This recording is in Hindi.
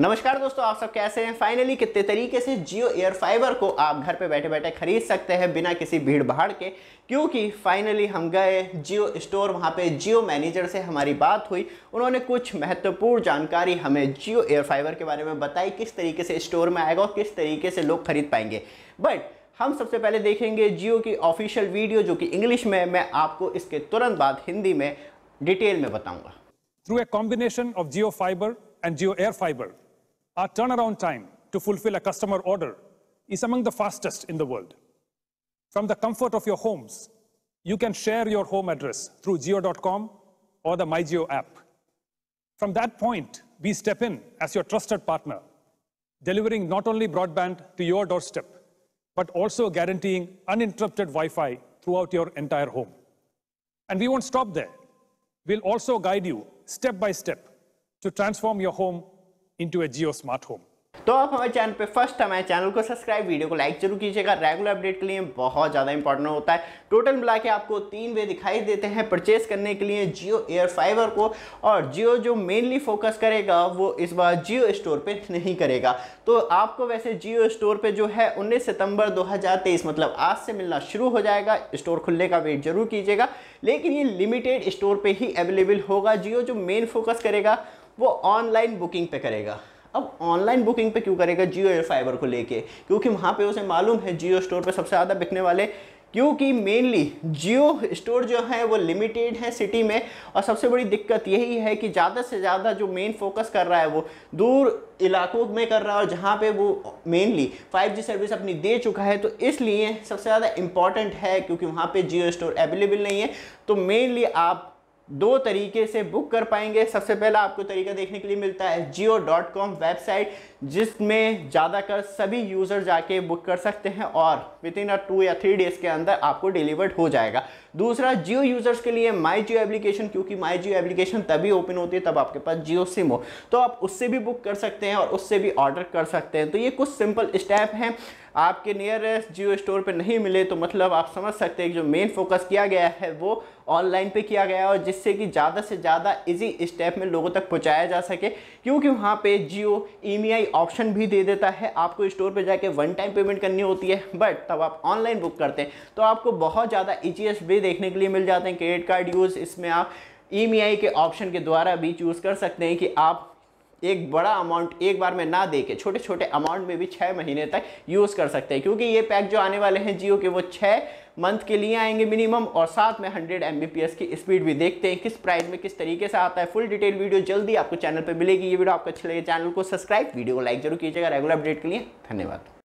नमस्कार दोस्तों आप सब कैसे हैं फाइनली कितने तरीके से जियो एयर फाइबर को आप घर पे बैठे बैठे खरीद सकते हैं बिना किसी भीड़ भाड़ के क्योंकि फाइनली हम गए जियो स्टोर वहाँ पे जियो मैनेजर से हमारी बात हुई उन्होंने कुछ महत्वपूर्ण जानकारी हमें जियो एयर फाइबर के बारे में बताई किस तरीके से स्टोर में आएगा और किस तरीके से लोग खरीद पाएंगे बट हम सबसे पहले देखेंगे जियो की ऑफिशियल वीडियो जो कि इंग्लिश में मैं आपको इसके तुरंत बाद हिंदी में डिटेल में बताऊंगा through a combination of Jio fibre and Jio air fibre Our turnaround time to fulfill a customer order is among the fastest in the world. From the comfort of your homes, you can share your home address through geo.com or the MyGeo app. From that point, we step in as your trusted partner, delivering not only broadband to your doorstep, but also guaranteeing uninterrupted Wi-Fi throughout your entire home. And we won't stop there. We'll also guide you step by step to transform your home into a Geo smart home. तो आप हमारे चैनल पे फर्स्ट टाइम आए चैनल को सब्सक्राइब वीडियो को लाइक जरूर कीजिएगा रेगुलर अपडेट के लिए बहुत ज़्यादा इंपॉर्टेंट होता है टोटल मिला के आपको तीन वे दिखाई देते हैं परचेस करने के लिए जियो एयर फाइवर को और जियो जो मेनली फोकस करेगा वो इस बार जियो स्टोर पे नहीं करेगा तो आपको वैसे जियो स्टोर पर जो है उन्नीस सितंबर दो मतलब आज से मिलना शुरू हो जाएगा स्टोर खुलने का वेट जरूर कीजिएगा लेकिन ये लिमिटेड स्टोर पर ही अवेलेबल होगा जियो जो मेन फोकस करेगा वो ऑनलाइन बुकिंग पे करेगा अब ऑनलाइन बुकिंग पे क्यों करेगा जियो एयर फाइबर को लेके क्योंकि वहाँ पे उसे मालूम है जियो स्टोर पे सबसे ज़्यादा बिकने वाले क्योंकि मेनली जियो स्टोर जो है वो लिमिटेड है सिटी में और सबसे बड़ी दिक्कत यही है कि ज़्यादा से ज़्यादा जो मेन फोकस कर रहा है वो दूर इलाकों में कर रहा है और जहाँ पे वो मेनली 5G सर्विस अपनी दे चुका है तो इसलिए सबसे ज़्यादा इम्पॉर्टेंट है क्योंकि वहाँ पे जियो स्टोर अवेलेबल नहीं है तो मेनली आप दो तरीके से बुक कर पाएंगे सबसे पहला आपको तरीका देखने के लिए मिलता है जियो डॉट कॉम वेबसाइट जिसमें ज़्यादातर सभी यूज़र जाके बुक कर सकते हैं और विद इन अ टू या थ्री डेज़ के अंदर आपको डिलीवर्ड हो जाएगा दूसरा जियो यूज़र्स के लिए माई जियो एप्लीकेशन क्योंकि माई जियो एप्लीकेशन तभी ओपन होती है तब आपके पास जियो सिम हो तो आप उससे भी बुक कर सकते हैं और उससे भी ऑर्डर कर सकते हैं तो ये कुछ सिंपल स्टेप हैं आपके नियरेस्ट जियो स्टोर पे नहीं मिले तो मतलब आप समझ सकते हैं कि जो मेन फोकस किया गया है वो ऑनलाइन पे किया गया है और जिससे कि ज़्यादा से ज़्यादा इजी स्टेप में लोगों तक पहुँचाया जा सके क्योंकि वहाँ पे जियो ई e ऑप्शन भी दे देता है आपको स्टोर पे जाके वन टाइम पेमेंट करनी होती है बट तब आप ऑनलाइन बुक करते हैं तो आपको बहुत ज़्यादा ई भी देखने के लिए मिल जाते हैं क्रेडिट कार्ड यूज़ इसमें आप ई e के ऑप्शन के द्वारा भी चूज़ कर सकते हैं कि आप एक बड़ा अमाउंट एक बार में ना दे के छोटे छोटे अमाउंट में भी छः महीने तक यूज़ कर सकते हैं क्योंकि ये पैक जो आने वाले हैं जियो के वो छः मंथ के लिए आएंगे मिनिमम और साथ में 100 एम की स्पीड भी देखते हैं किस प्राइस में किस तरीके से आता है फुल डिटेल वीडियो जल्दी आपको चैनल पर मिलेगी ये वीडियो आपको अच्छी लगे चैनल को सब्सक्राइब वीडियो को लाइक जरूर कीजिएगा रेगुलर अपडेट के लिए धन्यवाद